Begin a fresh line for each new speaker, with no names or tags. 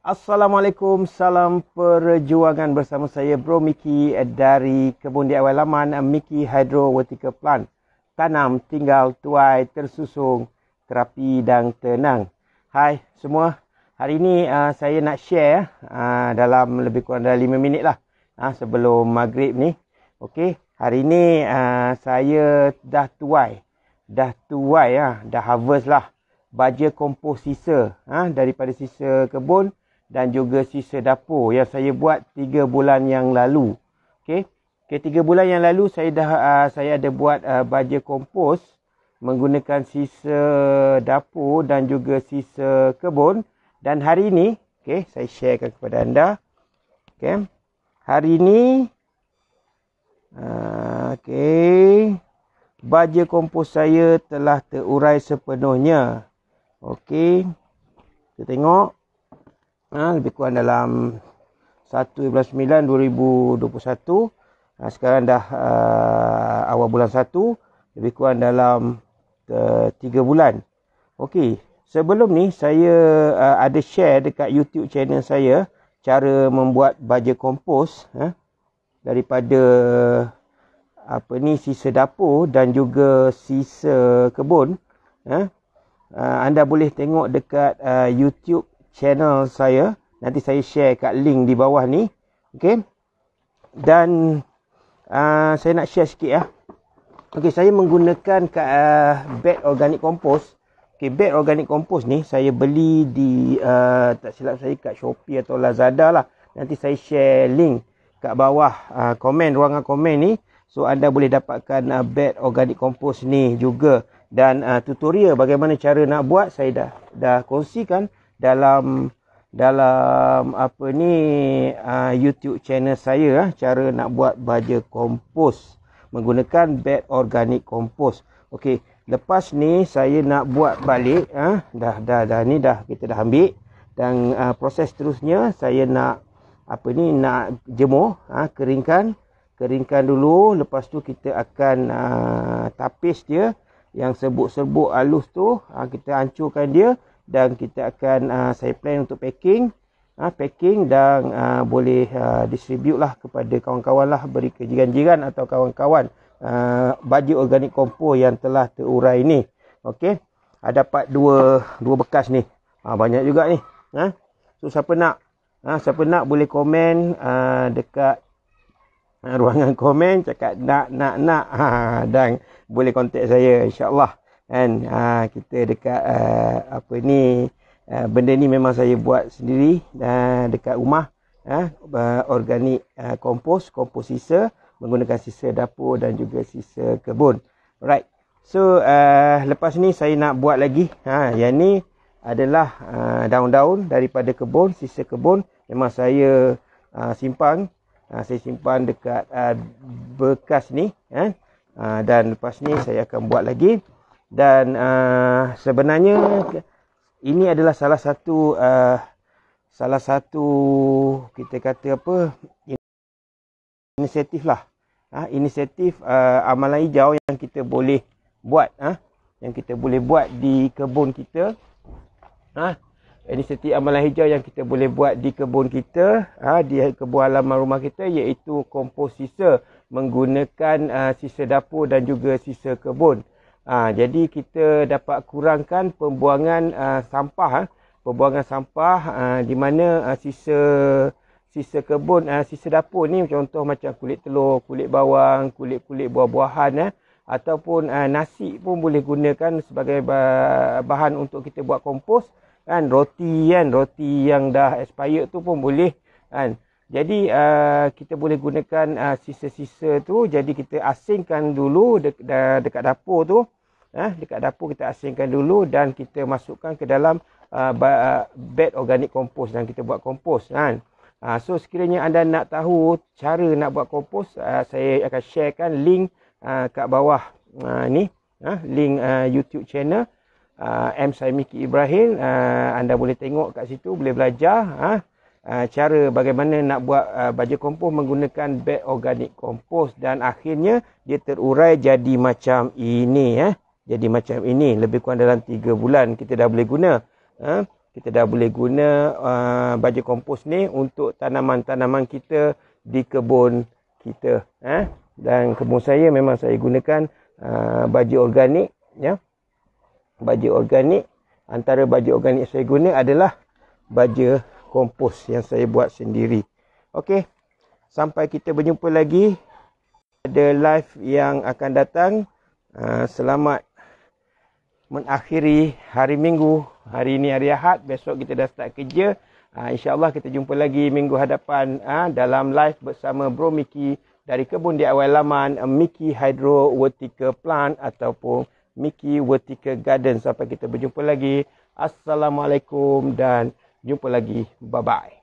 Assalamualaikum, salam perjuangan bersama saya Bro Miki eh, dari Kebun DIY Laman eh, Miki Hydro Vertica Plant. Tanam, tinggal, tuai, tersusung, terapi dan tenang. Hai semua, hari ini uh, saya nak share uh, dalam lebih kurang dalam 5 minit lah uh, sebelum maghrib ni. Okey, hari ini uh, saya dah tuai, dah tuai, uh, dah harvest lah baja komposisa uh, daripada sisa kebun dan juga sisa dapur yang saya buat 3 bulan yang lalu. Okey. Okey 3 bulan yang lalu saya dah uh, saya ada buat uh, baja kompos menggunakan sisa dapur dan juga sisa kebun dan hari ini okey saya sharekan kepada anda. Okey. Hari ini uh, okey baja kompos saya telah terurai sepenuhnya. Okey. Kita tengok ha, lebih kurang dalam 1.9.2021 ha, sekarang dah uh, awal bulan 1 lebih kurang dalam uh, 3 bulan ok sebelum ni saya uh, ada share dekat youtube channel saya cara membuat baja kompos eh, daripada apa ni sisa dapur dan juga sisa kebun eh. anda boleh tengok dekat uh, youtube channel saya. Nanti saya share kat link di bawah ni. Okay. Dan uh, saya nak share sikit ya. Ah. Okay, saya menggunakan kat, uh, ah, bed organic compost. Okay, bed organic compost ni saya beli di, uh, tak silap saya kat Shopee atau Lazada lah. Nanti saya share link kat bawah uh, komen, ruangan komen ni. So, anda boleh dapatkan uh, bed organic compost ni juga. Dan uh, tutorial bagaimana cara nak buat, saya dah, dah kongsikan dalam dalam apa ni uh, YouTube channel saya uh, cara nak buat baja kompos menggunakan bed organik kompos. Okey, lepas ni saya nak buat balik uh, dah dah dah ni dah kita dah ambil dan uh, proses terusnya saya nak apa ni nak jemur, uh, keringkan, keringkan dulu lepas tu kita akan uh, tapis dia yang serbuk-serbuk halus tu uh, kita hancurkan dia dan kita akan uh, saya plan untuk packing uh, packing dan uh, boleh uh, distribute lah kepada kawan-kawan lah beri kejiran jiran atau kawan-kawan uh, baju organik kompo yang telah terurai ni Okey, ada uh, dapat dua dua bekas ni uh, banyak juga ni uh. so siapa nak uh, siapa nak boleh komen uh, dekat uh, ruangan komen cakap nak nak nak uh, dan boleh kontak saya insyaAllah kan ha, kita dekat uh, apa ni uh, benda ni memang saya buat sendiri uh, dekat rumah uh, organik uh, kompos komposisa menggunakan sisa dapur dan juga sisa kebun right so uh, lepas ni saya nak buat lagi ha yang ni adalah uh, daun-daun daripada kebun sisa kebun memang saya uh, simpan uh, saya simpan dekat uh, bekas ni kan uh, dan lepas ni saya akan buat lagi dan uh, sebenarnya ini adalah salah satu uh, salah satu kita kata apa inisiatif lah uh, inisiatif uh, eh, amalan hijau yang kita boleh buat uh, yang kita boleh buat di kebun kita uh, inisiatif amalan hijau yang kita boleh buat di kebun kita uh, di kebun halaman rumah kita iaitu komposisa menggunakan uh, sisa dapur dan juga sisa kebun Ha, jadi kita dapat kurangkan pembuangan uh, sampah, uh, pembuangan sampah uh, di mana uh, sisa sisa kebun, uh, sisa dapur ni contoh macam kulit telur, kulit bawang, kulit-kulit buah-buahan uh, ataupun uh, nasi pun boleh gunakan sebagai bahan untuk kita buat kompos kan roti kan roti yang dah expired tu pun boleh kan jadi uh, kita boleh gunakan uh, sisa-sisa tu jadi kita asingkan dulu de- de- dekat dapur tu eh dekat dapur kita asingkan dulu dan kita masukkan ke dalam uh, bed organik kompos dan kita buat kompos. kan. Uh, so sekiranya anda nak tahu cara nak buat kompos, uh, ah, saya akan sharekan link uh, kat bawah uh, ni uh, link uh, YouTube channel uh, M Saimiki Ibrahim uh, anda boleh tengok kat situ boleh belajar uh. Ah, cara bagaimana nak buat uh, baju kompos menggunakan bag organik kompos dan akhirnya dia terurai jadi macam ini eh jadi macam ini lebih kurang dalam 3 bulan kita dah boleh guna eh? kita dah boleh guna uh, baju kompos ni untuk tanaman-tanaman kita di kebun kita eh dan kebun saya memang saya gunakan uh, baju organik ya baju organik antara baju organik saya guna adalah baju kompos yang saya buat sendiri. Okey. Sampai kita berjumpa lagi ada live yang akan datang. Ah, selamat mengakhiri hari Minggu. Hari ini hari Ahad, besok kita dah start kerja. Ah, insya-Allah kita jumpa lagi minggu hadapan ah, dalam live bersama Bro Miki dari kebun di awal laman Mickey Hydro Vertica Plant ataupun Miki Vertica Garden sampai kita berjumpa lagi. Assalamualaikum dan Yung palagi. Bye-bye.